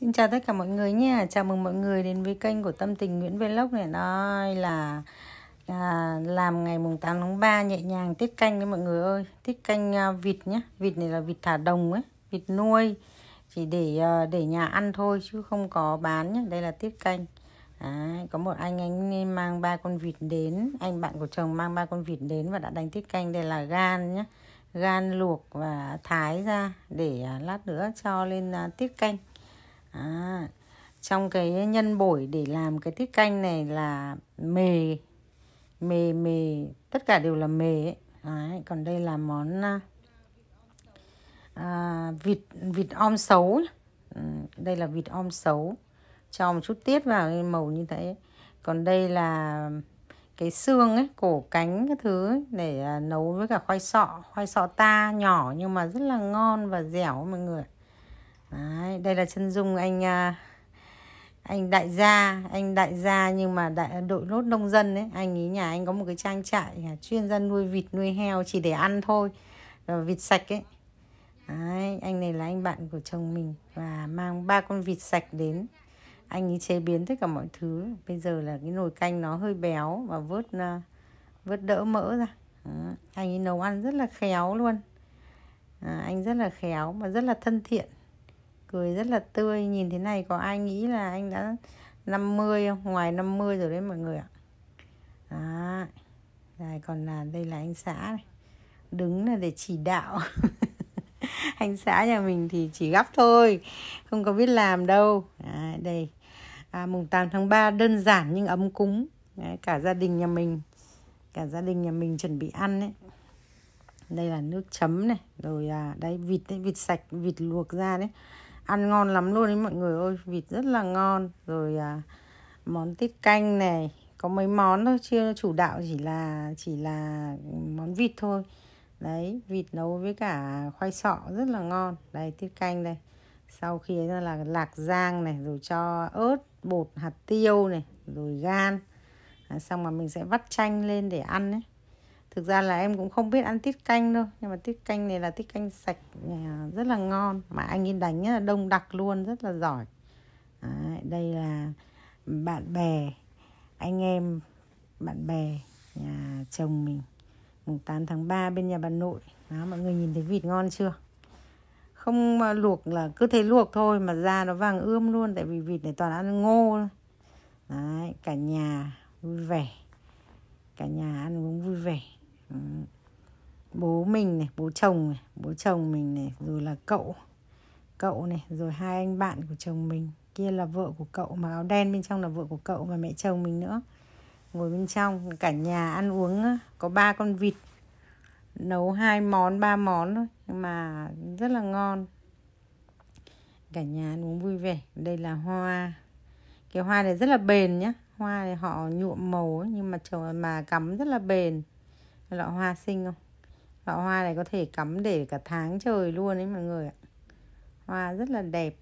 Xin chào tất cả mọi người nha Chào mừng mọi người đến với kênh của Tâm Tình Nguyễn Vlog này Nói là à, làm ngày mùng 8 tháng 3 nhẹ nhàng tiết canh nha mọi người ơi Tiết canh à, vịt nhé Vịt này là vịt thả đồng ấy Vịt nuôi Chỉ để à, để nhà ăn thôi chứ không có bán nhé Đây là tiết canh à, Có một anh anh mang ba con vịt đến Anh bạn của chồng mang ba con vịt đến và đã đánh tiết canh Đây là gan nhé Gan luộc và thái ra để à, lát nữa cho lên à, tiết canh à, trong cái nhân bổi để làm cái tiết canh này là mề mề mề tất cả đều là mề ấy. Đấy, còn đây là món à, à vịt vịt om xấu ừ, đây là vịt om xấu cho một chút tiết vào màu như thế còn đây là cái xương ấy cổ cánh cái thứ ấy, để à, nấu với cả khoai sọ khoai sọ ta nhỏ nhưng mà rất là ngon và dẻo mọi người Đấy, đây là chân dung anh à, anh đại gia anh đại gia nhưng mà đại đội lốt nông dân đấy anh ý nhà anh có một cái trang trại chuyên ra nuôi vịt nuôi heo chỉ để ăn thôi Rồi vịt sạch ấy đấy, anh này là anh bạn của chồng mình và mang ba con vịt sạch đến anh ấy chế biến tất cả mọi thứ bây giờ là cái nồi canh nó hơi béo và vớt à, vớt đỡ mỡ ra anh ấy nấu ăn rất là khéo luôn à, anh rất là khéo và rất là thân thiện cười rất là tươi nhìn thế này có ai nghĩ là anh đã 50 không ngoài 50 rồi đấy mọi người ạ à Rồi còn là đây là anh xã này đứng là để chỉ đạo anh xã nhà mình thì chỉ gấp thôi không có biết làm đâu à, đây à, mùng 8 tháng 3 đơn giản nhưng ấm cúng Đấy, cả gia đình nhà mình cả gia đình nhà mình chuẩn bị ăn đấy đây là nước chấm này rồi à, đây vịt đấy, vịt sạch vịt luộc ra đấy ăn ngon lắm luôn đấy mọi người ơi vịt rất là ngon rồi à, món tiết canh này có mấy món thôi chưa chủ đạo chỉ là chỉ là món vịt thôi đấy vịt nấu với cả khoai sọ rất là ngon đây tiết canh đây sau khi ấy là lạc rang này rồi cho ớt bột hạt tiêu này rồi gan à, xong mà mình sẽ vắt chanh lên để ăn đấy thực ra là em cũng không biết ăn tiết canh đâu nhưng mà tiết canh này là tiết canh sạch à, rất là ngon mà anh ấy đánh là đông đặc luôn rất là giỏi Đấy, đây là bạn bè anh em bạn bè nhà chồng mình mùng 8 tháng 3 bên nhà bà nội đó mọi người nhìn thấy vịt ngon chưa không luộc là cứ thế luộc thôi mà da nó vàng ươm luôn tại vì vịt này toàn ăn ngô Đấy, cả nhà vui vẻ cả nhà ăn uống vui vẻ bố mình này bố chồng này bố chồng mình này rồi là cậu cậu này rồi hai anh bạn của chồng mình kia là vợ của cậu mà áo đen bên trong là vợ của cậu và mẹ chồng mình nữa ngồi bên trong cả nhà ăn uống có ba con vịt nấu hai món ba món thôi nhưng mà rất là ngon cả nhà ăn uống vui vẻ đây là hoa cái hoa này rất là bền nhá hoa này họ nhuộm màu ấy, nhưng mà trồng mà cắm rất là bền lọ hoa xinh không lọ hoa này có thể cắm để cả tháng trời luôn đấy mọi người ạ hoa rất là đẹp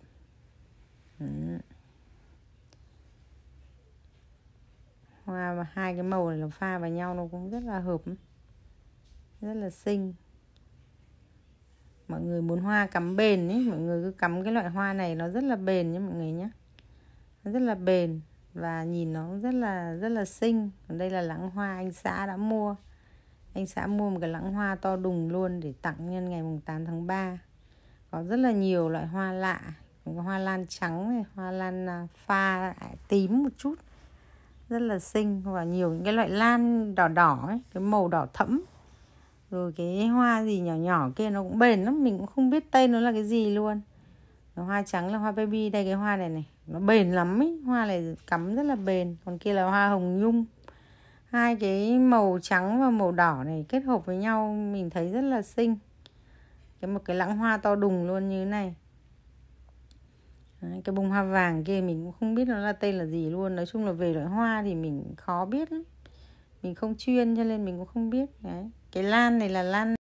hoa và hai cái màu này nó pha vào nhau nó cũng rất là hợp rất là xinh mọi người muốn hoa cắm bền ấy mọi người cứ cắm cái loại hoa này nó rất là bền nhé mọi người nhé rất là bền và nhìn nó rất là rất là xinh còn đây là lãng hoa anh xã đã mua anh xã mua một cái lẵng hoa to đùng luôn để tặng nhân ngày mùng 8 tháng 3 có rất là nhiều loại hoa lạ có hoa lan trắng này, hoa lan à, pha tím một chút rất là xinh và nhiều những cái loại lan đỏ đỏ ấy, cái màu đỏ thẫm rồi cái hoa gì nhỏ nhỏ kia nó cũng bền lắm mình cũng không biết tên nó là cái gì luôn rồi hoa trắng là hoa baby đây cái hoa này này nó bền lắm ấy hoa này cắm rất là bền còn kia là hoa hồng nhung hai cái màu trắng và màu đỏ này kết hợp với nhau mình thấy rất là xinh cái một cái lãng hoa to đùng luôn như thế này cái bông hoa vàng kia mình cũng không biết nó là tên là gì luôn nói chung là về loại hoa thì mình khó biết lắm. mình không chuyên cho nên mình cũng không biết Đấy. cái lan này là lan